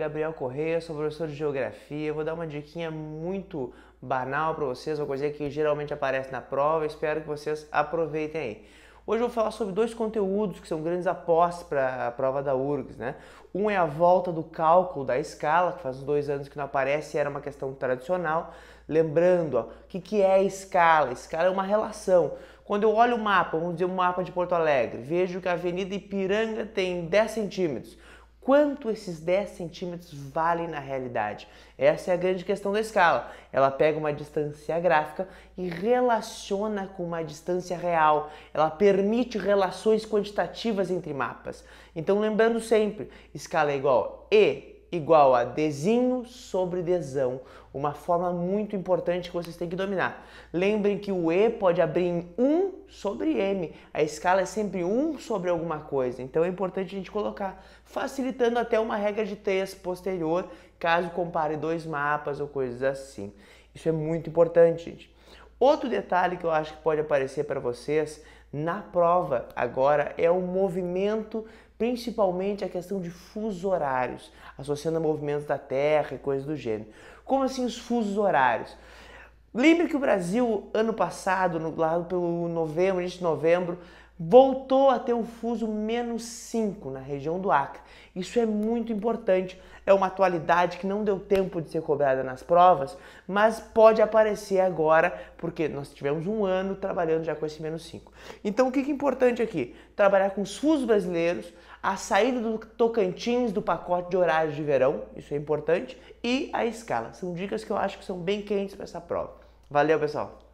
Gabriel Corrêa, sou professor de Geografia. Vou dar uma diquinha muito banal para vocês, uma coisa que geralmente aparece na prova, espero que vocês aproveitem aí. Hoje eu vou falar sobre dois conteúdos que são grandes apostas para a prova da URGS, né? Um é a volta do cálculo da escala, que faz uns dois anos que não aparece e era uma questão tradicional. Lembrando, o que, que é a escala? A escala é uma relação. Quando eu olho o mapa, vamos dizer um mapa de Porto Alegre, vejo que a Avenida Ipiranga tem 10 centímetros quanto esses 10 centímetros valem na realidade. Essa é a grande questão da escala. Ela pega uma distância gráfica e relaciona com uma distância real. Ela permite relações quantitativas entre mapas. Então, lembrando sempre, escala é igual E igual a desenho sobre desão, uma forma muito importante que vocês têm que dominar. Lembrem que o E pode abrir em 1 sobre M, a escala é sempre 1 sobre alguma coisa, então é importante a gente colocar, facilitando até uma regra de três posterior, caso compare dois mapas ou coisas assim. Isso é muito importante, gente. Outro detalhe que eu acho que pode aparecer para vocês na prova agora é o movimento, principalmente a questão de fusos horários, associando a movimentos da Terra e coisas do gênero. Como assim os fusos horários? Lembre que o Brasil, ano passado, no, lá pelo novembro, início de novembro, voltou a ter um fuso menos 5 na região do Acre. Isso é muito importante, é uma atualidade que não deu tempo de ser cobrada nas provas, mas pode aparecer agora, porque nós tivemos um ano trabalhando já com esse menos 5. Então o que é importante aqui? Trabalhar com os fusos brasileiros, a saída do Tocantins do pacote de horários de verão, isso é importante, e a escala. São dicas que eu acho que são bem quentes para essa prova. Valeu, pessoal!